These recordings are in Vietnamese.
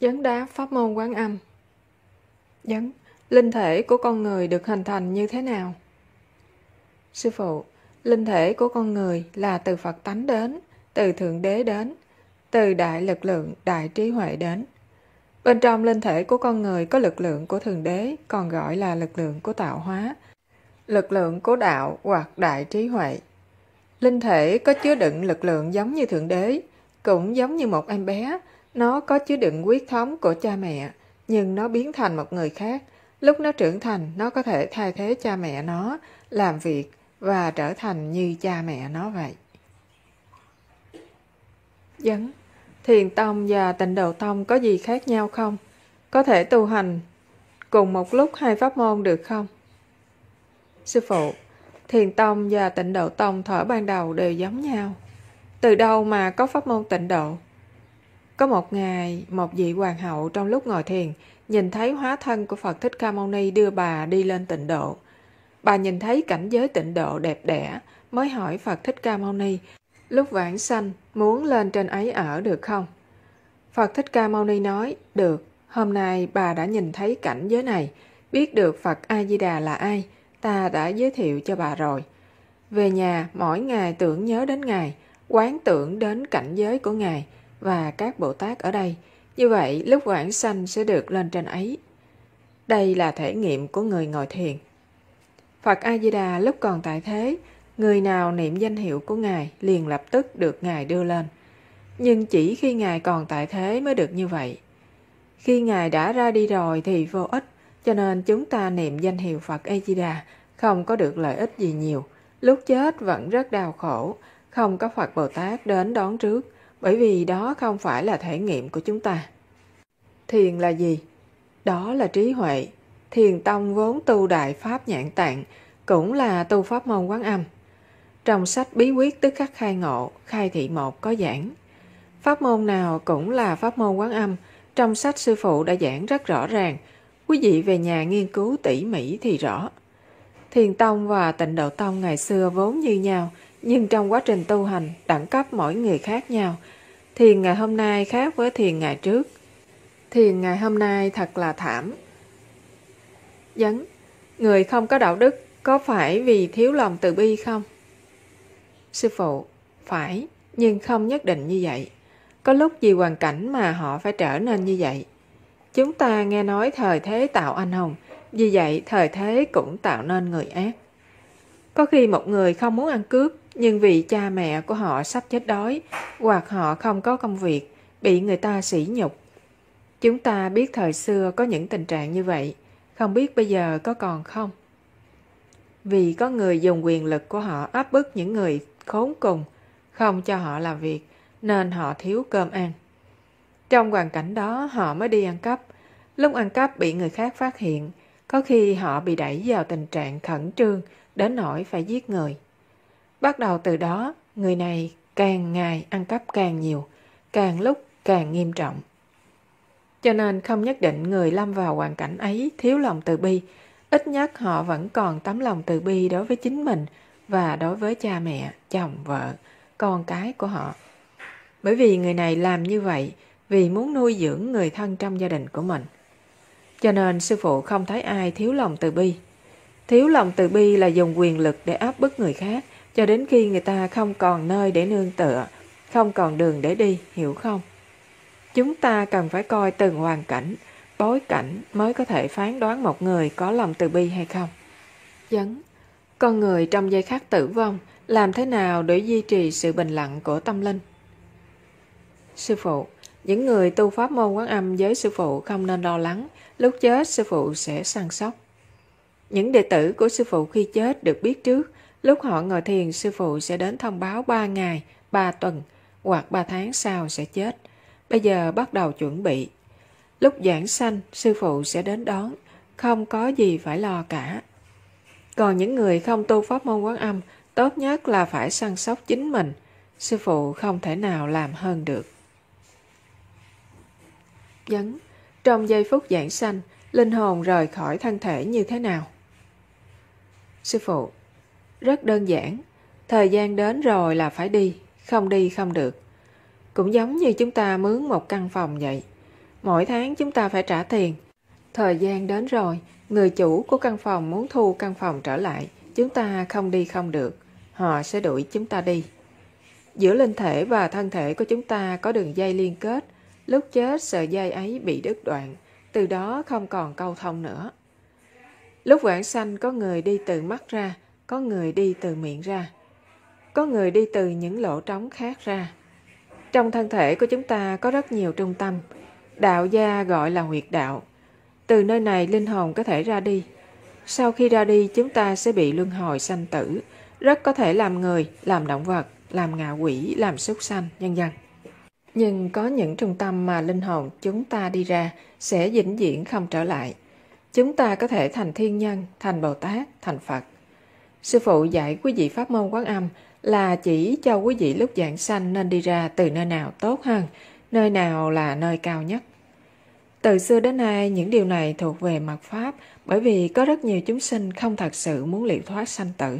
Vấn đáp pháp môn quán âm Vấn Linh thể của con người được hình thành như thế nào? Sư phụ Linh thể của con người là từ Phật tánh đến Từ Thượng Đế đến Từ đại lực lượng, đại trí huệ đến Bên trong linh thể của con người có lực lượng của Thượng Đế Còn gọi là lực lượng của tạo hóa Lực lượng của đạo hoặc đại trí huệ Linh thể có chứa đựng lực lượng giống như Thượng Đế Cũng giống như một em bé nó có chứa đựng quyết thống của cha mẹ, nhưng nó biến thành một người khác. Lúc nó trưởng thành, nó có thể thay thế cha mẹ nó, làm việc và trở thành như cha mẹ nó vậy. Dấn Thiền tông và tịnh độ tông có gì khác nhau không? Có thể tu hành cùng một lúc hai pháp môn được không? Sư phụ, thiền tông và tịnh độ tông thở ban đầu đều giống nhau. Từ đâu mà có pháp môn tịnh độ? Có một ngày, một vị hoàng hậu trong lúc ngồi thiền, nhìn thấy hóa thân của Phật Thích Ca Mâu Ni đưa bà đi lên tịnh độ. Bà nhìn thấy cảnh giới tịnh độ đẹp đẽ, mới hỏi Phật Thích Ca Mâu Ni, lúc vãng sanh muốn lên trên ấy ở được không? Phật Thích Ca Mâu Ni nói, được, hôm nay bà đã nhìn thấy cảnh giới này, biết được Phật A-di-đà là ai, ta đã giới thiệu cho bà rồi. Về nhà, mỗi ngày tưởng nhớ đến Ngài, quán tưởng đến cảnh giới của Ngài – và các Bồ Tát ở đây. Như vậy, lúc vãng sanh sẽ được lên trên ấy. Đây là thể nghiệm của người ngồi thiền. Phật A-di-đà lúc còn tại thế, người nào niệm danh hiệu của Ngài liền lập tức được Ngài đưa lên. Nhưng chỉ khi Ngài còn tại thế mới được như vậy. Khi Ngài đã ra đi rồi thì vô ích, cho nên chúng ta niệm danh hiệu Phật A-di-đà không có được lợi ích gì nhiều. Lúc chết vẫn rất đau khổ, không có Phật Bồ Tát đến đón trước bởi vì đó không phải là thể nghiệm của chúng ta. Thiền là gì? Đó là trí huệ. Thiền tông vốn tu đại pháp nhãn tạng, cũng là tu pháp môn quán âm. Trong sách Bí quyết tức khắc khai ngộ, khai thị một có giảng. Pháp môn nào cũng là pháp môn quán âm, trong sách sư phụ đã giảng rất rõ ràng, quý vị về nhà nghiên cứu tỉ mỉ thì rõ. Thiền Tông và Tịnh Độ Tông ngày xưa vốn như nhau, nhưng trong quá trình tu hành đẳng cấp mỗi người khác nhau thiền ngày hôm nay khác với thiền ngày trước thiền ngày hôm nay thật là thảm vấn vâng, người không có đạo đức có phải vì thiếu lòng từ bi không sư phụ phải nhưng không nhất định như vậy có lúc vì hoàn cảnh mà họ phải trở nên như vậy chúng ta nghe nói thời thế tạo anh hùng vì vậy thời thế cũng tạo nên người ác có khi một người không muốn ăn cướp nhưng vì cha mẹ của họ sắp chết đói hoặc họ không có công việc, bị người ta sỉ nhục. Chúng ta biết thời xưa có những tình trạng như vậy, không biết bây giờ có còn không? Vì có người dùng quyền lực của họ áp bức những người khốn cùng, không cho họ làm việc, nên họ thiếu cơm ăn. Trong hoàn cảnh đó, họ mới đi ăn cắp. Lúc ăn cắp bị người khác phát hiện, có khi họ bị đẩy vào tình trạng khẩn trương đến nỗi phải giết người. Bắt đầu từ đó, người này càng ngày ăn cắp càng nhiều, càng lúc càng nghiêm trọng. Cho nên không nhất định người lâm vào hoàn cảnh ấy thiếu lòng từ bi, ít nhất họ vẫn còn tấm lòng từ bi đối với chính mình và đối với cha mẹ, chồng, vợ, con cái của họ. Bởi vì người này làm như vậy vì muốn nuôi dưỡng người thân trong gia đình của mình. Cho nên sư phụ không thấy ai thiếu lòng từ bi. Thiếu lòng từ bi là dùng quyền lực để áp bức người khác – cho đến khi người ta không còn nơi để nương tựa, không còn đường để đi, hiểu không? Chúng ta cần phải coi từng hoàn cảnh, bối cảnh mới có thể phán đoán một người có lòng từ bi hay không. Dấn, con người trong giây khắc tử vong làm thế nào để duy trì sự bình lặng của tâm linh? Sư phụ, những người tu pháp môn quán âm với sư phụ không nên lo lắng, lúc chết sư phụ sẽ săn sóc. Những đệ tử của sư phụ khi chết được biết trước Lúc họ ngồi thiền, sư phụ sẽ đến thông báo 3 ngày, 3 tuần hoặc 3 tháng sau sẽ chết. Bây giờ bắt đầu chuẩn bị. Lúc giảng sanh, sư phụ sẽ đến đón, không có gì phải lo cả. Còn những người không tu pháp môn quán âm, tốt nhất là phải săn sóc chính mình. Sư phụ không thể nào làm hơn được. Vấn Trong giây phút giảng sanh, linh hồn rời khỏi thân thể như thế nào? Sư phụ rất đơn giản thời gian đến rồi là phải đi không đi không được cũng giống như chúng ta mướn một căn phòng vậy mỗi tháng chúng ta phải trả tiền thời gian đến rồi người chủ của căn phòng muốn thu căn phòng trở lại chúng ta không đi không được họ sẽ đuổi chúng ta đi giữa linh thể và thân thể của chúng ta có đường dây liên kết lúc chết sợi dây ấy bị đứt đoạn từ đó không còn câu thông nữa lúc vãng sanh có người đi từ mắt ra có người đi từ miệng ra có người đi từ những lỗ trống khác ra trong thân thể của chúng ta có rất nhiều trung tâm đạo gia gọi là huyệt đạo từ nơi này linh hồn có thể ra đi sau khi ra đi chúng ta sẽ bị luân hồi sanh tử rất có thể làm người làm động vật làm ngạ quỷ làm súc sanh nhân dân nhưng có những trung tâm mà linh hồn chúng ta đi ra sẽ vĩnh viễn không trở lại chúng ta có thể thành thiên nhân thành bồ tát thành phật Sư phụ dạy quý vị pháp môn quán âm là chỉ cho quý vị lúc dạng sanh nên đi ra từ nơi nào tốt hơn, nơi nào là nơi cao nhất. Từ xưa đến nay, những điều này thuộc về mặt Pháp bởi vì có rất nhiều chúng sinh không thật sự muốn liệu thoát sanh tử.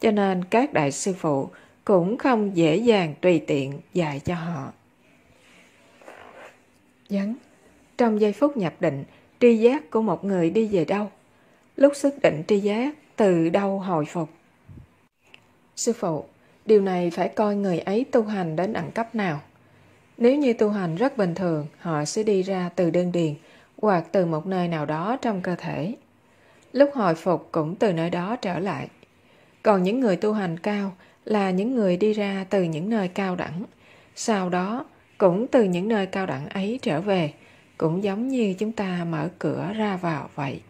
Cho nên các đại sư phụ cũng không dễ dàng tùy tiện dạy cho họ. Dấn, trong giây phút nhập định, tri giác của một người đi về đâu? Lúc xuất định tri giác, từ đâu hồi phục sư phụ điều này phải coi người ấy tu hành đến đẳng cấp nào nếu như tu hành rất bình thường họ sẽ đi ra từ đơn điền hoặc từ một nơi nào đó trong cơ thể lúc hồi phục cũng từ nơi đó trở lại còn những người tu hành cao là những người đi ra từ những nơi cao đẳng sau đó cũng từ những nơi cao đẳng ấy trở về cũng giống như chúng ta mở cửa ra vào vậy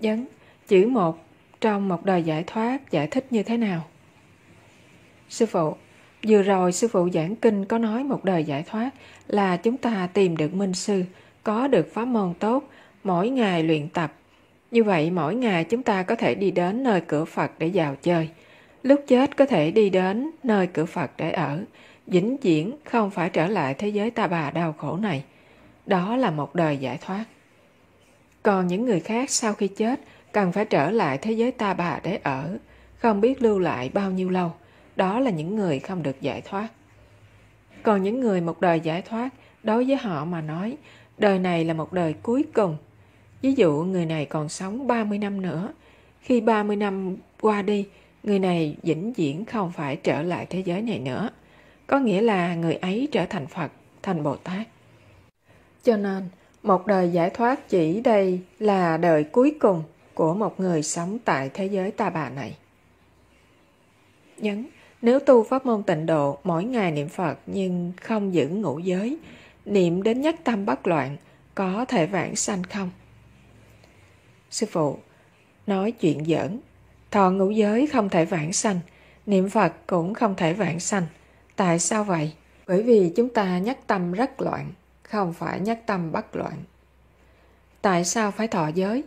dấn chữ một trong một đời giải thoát giải thích như thế nào sư phụ vừa rồi sư phụ giảng kinh có nói một đời giải thoát là chúng ta tìm được minh sư có được pháp môn tốt mỗi ngày luyện tập như vậy mỗi ngày chúng ta có thể đi đến nơi cửa phật để vào chơi lúc chết có thể đi đến nơi cửa phật để ở vĩnh viễn không phải trở lại thế giới ta bà đau khổ này đó là một đời giải thoát còn những người khác sau khi chết cần phải trở lại thế giới ta bà để ở, không biết lưu lại bao nhiêu lâu. Đó là những người không được giải thoát. Còn những người một đời giải thoát, đối với họ mà nói, đời này là một đời cuối cùng. Ví dụ người này còn sống 30 năm nữa, khi 30 năm qua đi, người này vĩnh viễn không phải trở lại thế giới này nữa. Có nghĩa là người ấy trở thành Phật, thành Bồ Tát. Cho nên, một đời giải thoát chỉ đây là đời cuối cùng của một người sống tại thế giới ta bà này. Nhấn, nếu tu pháp môn tịnh độ mỗi ngày niệm Phật nhưng không giữ ngũ giới, niệm đến nhất tâm bất loạn, có thể vãng sanh không? Sư phụ, nói chuyện giỡn, thọ ngũ giới không thể vãng sanh, niệm Phật cũng không thể vãng sanh. Tại sao vậy? Bởi vì chúng ta nhất tâm rất loạn, không phải nhất tâm bất loạn. Tại sao phải thọ giới?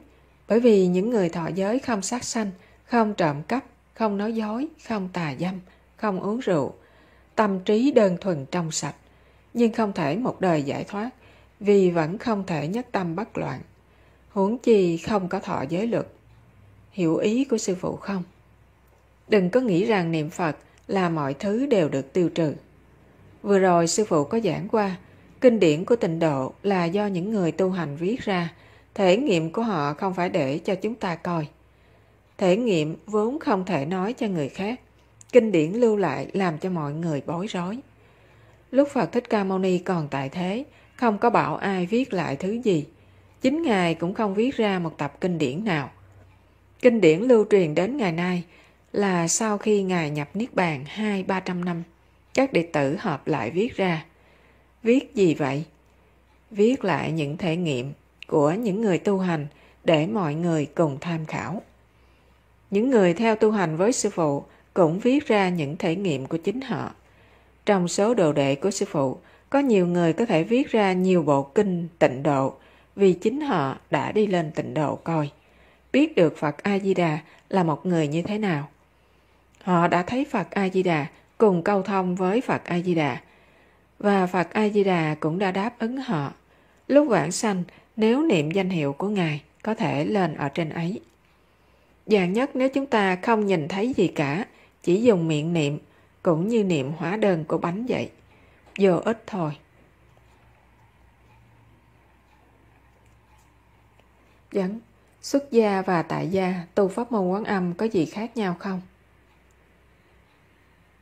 bởi vì những người thọ giới không sát sanh, không trộm cắp, không nói dối, không tà dâm, không uống rượu, tâm trí đơn thuần trong sạch, nhưng không thể một đời giải thoát, vì vẫn không thể nhất tâm bất loạn. Huống chi không có thọ giới luật. Hiểu ý của sư phụ không? Đừng có nghĩ rằng niệm Phật là mọi thứ đều được tiêu trừ. Vừa rồi sư phụ có giảng qua, kinh điển của tịnh độ là do những người tu hành viết ra – thể nghiệm của họ không phải để cho chúng ta coi thể nghiệm vốn không thể nói cho người khác kinh điển lưu lại làm cho mọi người bối rối lúc phật thích ca mâu ni còn tại thế không có bảo ai viết lại thứ gì chính ngài cũng không viết ra một tập kinh điển nào kinh điển lưu truyền đến ngày nay là sau khi ngài nhập niết bàn hai ba trăm năm các đệ tử hợp lại viết ra viết gì vậy viết lại những thể nghiệm của những người tu hành để mọi người cùng tham khảo. Những người theo tu hành với sư phụ cũng viết ra những thể nghiệm của chính họ. Trong số đồ đệ của sư phụ, có nhiều người có thể viết ra nhiều bộ kinh tịnh độ vì chính họ đã đi lên tịnh độ coi, biết được Phật A-di-đà là một người như thế nào. Họ đã thấy Phật A-di-đà cùng câu thông với Phật A-di-đà và Phật A-di-đà cũng đã đáp ứng họ. Lúc vãng sanh, nếu niệm danh hiệu của Ngài có thể lên ở trên ấy. Dạng nhất nếu chúng ta không nhìn thấy gì cả, chỉ dùng miệng niệm, cũng như niệm hóa đơn của bánh vậy. Vô ích thôi. Vấn. Vâng, xuất gia và tại gia tu pháp môn quán âm có gì khác nhau không?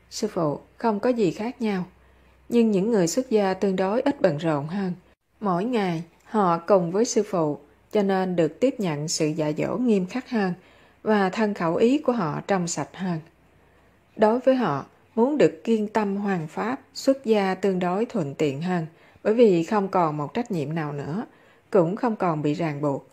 Sư phụ, không có gì khác nhau. Nhưng những người xuất gia tương đối ít bận rộn hơn. Mỗi ngày Họ cùng với sư phụ, cho nên được tiếp nhận sự dạy dỗ nghiêm khắc hơn và thân khẩu ý của họ trong sạch hơn. Đối với họ, muốn được kiên tâm hoàn pháp, xuất gia tương đối thuận tiện hơn, bởi vì không còn một trách nhiệm nào nữa, cũng không còn bị ràng buộc.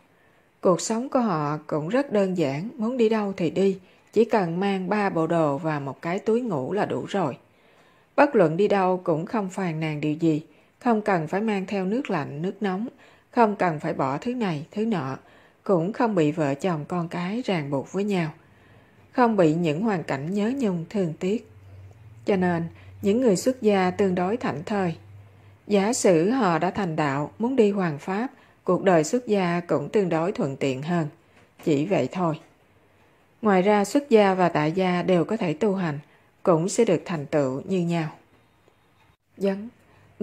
Cuộc sống của họ cũng rất đơn giản, muốn đi đâu thì đi, chỉ cần mang ba bộ đồ và một cái túi ngủ là đủ rồi. Bất luận đi đâu cũng không phàn nàn điều gì, không cần phải mang theo nước lạnh, nước nóng, không cần phải bỏ thứ này, thứ nọ, cũng không bị vợ chồng con cái ràng buộc với nhau, không bị những hoàn cảnh nhớ nhung thương tiếc. Cho nên, những người xuất gia tương đối thảnh thơi. Giả sử họ đã thành đạo, muốn đi hoàng pháp, cuộc đời xuất gia cũng tương đối thuận tiện hơn. Chỉ vậy thôi. Ngoài ra xuất gia và tại gia đều có thể tu hành, cũng sẽ được thành tựu như nhau. Dấn vâng.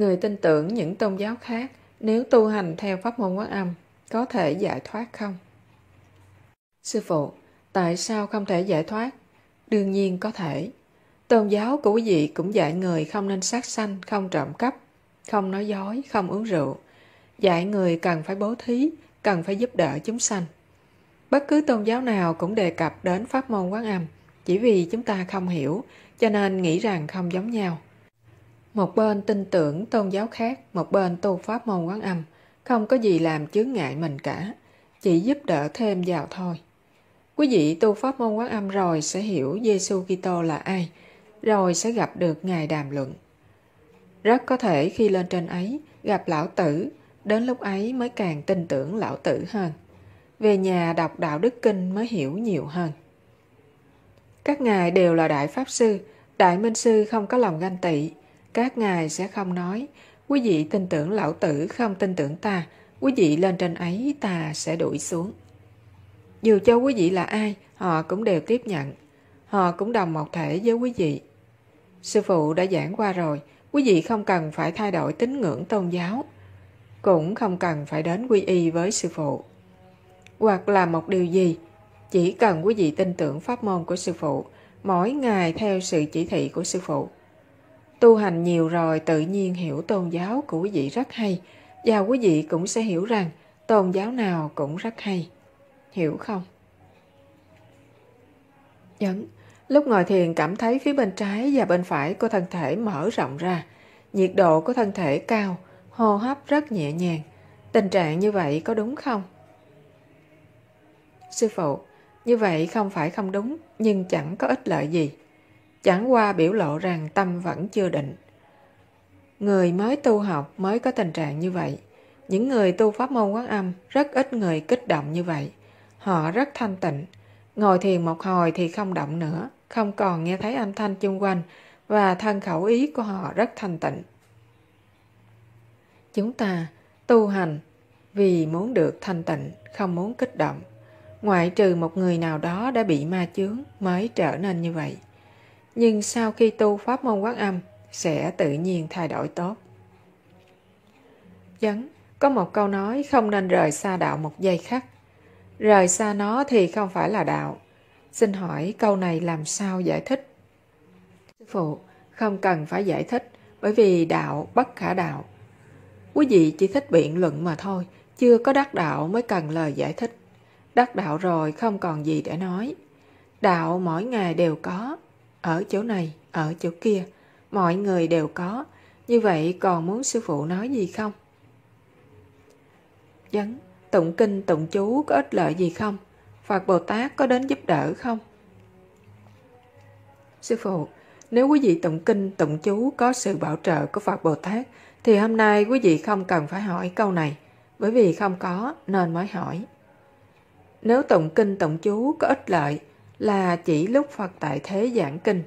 Người tin tưởng những tôn giáo khác nếu tu hành theo pháp môn quán âm có thể giải thoát không? Sư phụ, tại sao không thể giải thoát? Đương nhiên có thể. Tôn giáo của quý vị cũng dạy người không nên sát sanh, không trộm cắp, không nói dối, không uống rượu. Dạy người cần phải bố thí, cần phải giúp đỡ chúng sanh. Bất cứ tôn giáo nào cũng đề cập đến pháp môn quán âm, chỉ vì chúng ta không hiểu, cho nên nghĩ rằng không giống nhau. Một bên tin tưởng tôn giáo khác, một bên tu pháp môn quán âm, không có gì làm chướng ngại mình cả, chỉ giúp đỡ thêm vào thôi. Quý vị tu pháp môn quán âm rồi sẽ hiểu Giêsu Kitô là ai, rồi sẽ gặp được Ngài đàm luận. Rất có thể khi lên trên ấy, gặp lão tử, đến lúc ấy mới càng tin tưởng lão tử hơn. Về nhà đọc Đạo Đức Kinh mới hiểu nhiều hơn. Các ngài đều là đại pháp sư, đại minh sư không có lòng ganh tị, các ngài sẽ không nói quý vị tin tưởng lão tử không tin tưởng ta quý vị lên trên ấy ta sẽ đuổi xuống dù cho quý vị là ai họ cũng đều tiếp nhận họ cũng đồng một thể với quý vị sư phụ đã giảng qua rồi quý vị không cần phải thay đổi tín ngưỡng tôn giáo cũng không cần phải đến quy y với sư phụ hoặc là một điều gì chỉ cần quý vị tin tưởng pháp môn của sư phụ mỗi ngày theo sự chỉ thị của sư phụ tu hành nhiều rồi tự nhiên hiểu tôn giáo của quý vị rất hay và quý vị cũng sẽ hiểu rằng tôn giáo nào cũng rất hay hiểu không dẫn lúc ngồi thiền cảm thấy phía bên trái và bên phải của thân thể mở rộng ra nhiệt độ của thân thể cao hô hấp rất nhẹ nhàng tình trạng như vậy có đúng không sư phụ như vậy không phải không đúng nhưng chẳng có ích lợi gì chẳng qua biểu lộ rằng tâm vẫn chưa định người mới tu học mới có tình trạng như vậy những người tu pháp môn quán âm rất ít người kích động như vậy họ rất thanh tịnh ngồi thiền một hồi thì không động nữa không còn nghe thấy âm thanh chung quanh và thân khẩu ý của họ rất thanh tịnh chúng ta tu hành vì muốn được thanh tịnh không muốn kích động ngoại trừ một người nào đó đã bị ma chướng mới trở nên như vậy nhưng sau khi tu pháp môn quán âm sẽ tự nhiên thay đổi tốt. Dấn, có một câu nói không nên rời xa đạo một giây khắc. Rời xa nó thì không phải là đạo. Xin hỏi câu này làm sao giải thích? Sư phụ, không cần phải giải thích bởi vì đạo bất khả đạo. Quý vị chỉ thích biện luận mà thôi, chưa có đắc đạo mới cần lời giải thích. Đắc đạo rồi không còn gì để nói. Đạo mỗi ngày đều có, ở chỗ này, ở chỗ kia, mọi người đều có. Như vậy còn muốn sư phụ nói gì không? Vấn, vâng, tụng kinh tụng chú có ích lợi gì không? Phật Bồ Tát có đến giúp đỡ không? Sư phụ, nếu quý vị tụng kinh tụng chú có sự bảo trợ của Phật Bồ Tát thì hôm nay quý vị không cần phải hỏi câu này bởi vì không có nên mới hỏi. Nếu tụng kinh tụng chú có ích lợi là chỉ lúc Phật tại thế giảng kinh.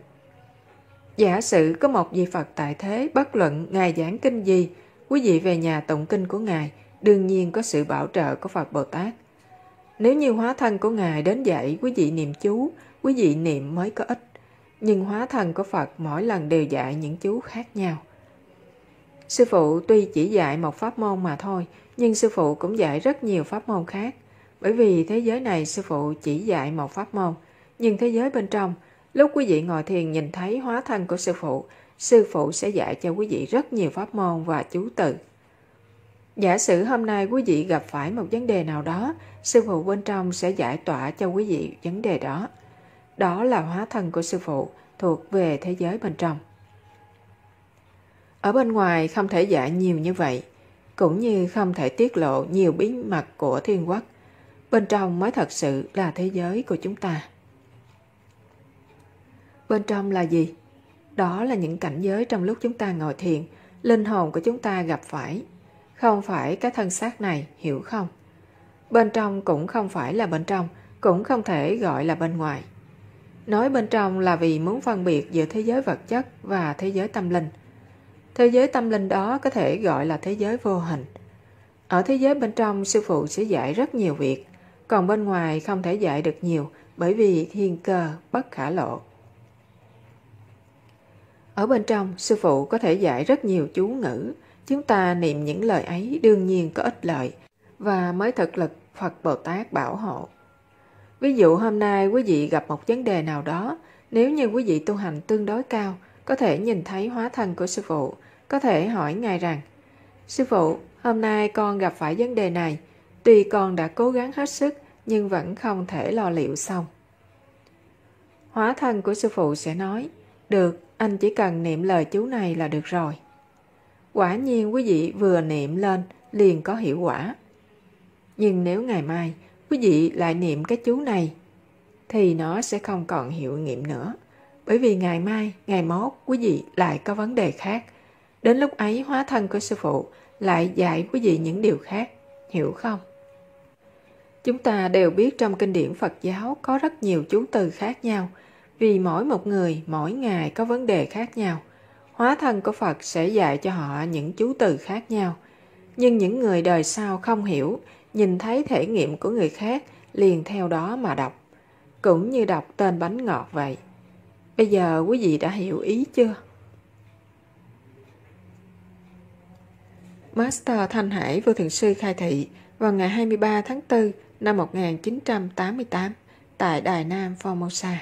Giả sử có một vị Phật tại thế bất luận Ngài giảng kinh gì, quý vị về nhà tụng kinh của Ngài, đương nhiên có sự bảo trợ của Phật Bồ Tát. Nếu như hóa thân của Ngài đến dạy quý vị niệm chú, quý vị niệm mới có ích. Nhưng hóa thân của Phật mỗi lần đều dạy những chú khác nhau. Sư phụ tuy chỉ dạy một pháp môn mà thôi, nhưng sư phụ cũng dạy rất nhiều pháp môn khác. Bởi vì thế giới này sư phụ chỉ dạy một pháp môn, nhưng thế giới bên trong, lúc quý vị ngồi thiền nhìn thấy hóa thân của sư phụ, sư phụ sẽ dạy cho quý vị rất nhiều pháp môn và chú từ. Giả sử hôm nay quý vị gặp phải một vấn đề nào đó, sư phụ bên trong sẽ giải tỏa cho quý vị vấn đề đó. Đó là hóa thân của sư phụ thuộc về thế giới bên trong. Ở bên ngoài không thể dạy nhiều như vậy, cũng như không thể tiết lộ nhiều bí mật của thiên quốc. Bên trong mới thật sự là thế giới của chúng ta bên trong là gì đó là những cảnh giới trong lúc chúng ta ngồi thiền linh hồn của chúng ta gặp phải không phải cái thân xác này hiểu không bên trong cũng không phải là bên trong cũng không thể gọi là bên ngoài nói bên trong là vì muốn phân biệt giữa thế giới vật chất và thế giới tâm linh thế giới tâm linh đó có thể gọi là thế giới vô hình ở thế giới bên trong sư phụ sẽ dạy rất nhiều việc còn bên ngoài không thể dạy được nhiều bởi vì thiên cơ bất khả lộ ở bên trong, sư phụ có thể dạy rất nhiều chú ngữ. Chúng ta niệm những lời ấy đương nhiên có ích lợi và mới thực lực Phật Bồ Tát bảo hộ. Ví dụ hôm nay quý vị gặp một vấn đề nào đó, nếu như quý vị tu hành tương đối cao, có thể nhìn thấy hóa thân của sư phụ, có thể hỏi ngài rằng, Sư phụ, hôm nay con gặp phải vấn đề này, tuy con đã cố gắng hết sức nhưng vẫn không thể lo liệu xong. Hóa thân của sư phụ sẽ nói, được, anh chỉ cần niệm lời chú này là được rồi. Quả nhiên quý vị vừa niệm lên liền có hiệu quả. Nhưng nếu ngày mai quý vị lại niệm cái chú này thì nó sẽ không còn hiệu nghiệm nữa. Bởi vì ngày mai, ngày mốt quý vị lại có vấn đề khác. Đến lúc ấy hóa thân của sư phụ lại dạy quý vị những điều khác. Hiểu không? Chúng ta đều biết trong kinh điển Phật giáo có rất nhiều chú từ khác nhau – vì mỗi một người mỗi ngày có vấn đề khác nhau hóa thân của phật sẽ dạy cho họ những chú từ khác nhau nhưng những người đời sau không hiểu nhìn thấy thể nghiệm của người khác liền theo đó mà đọc cũng như đọc tên bánh ngọt vậy bây giờ quý vị đã hiểu ý chưa Master Thanh Hải Vô Thượng Sư khai thị vào ngày 23 tháng 4 năm 1988 tại Đài Nam Formosa.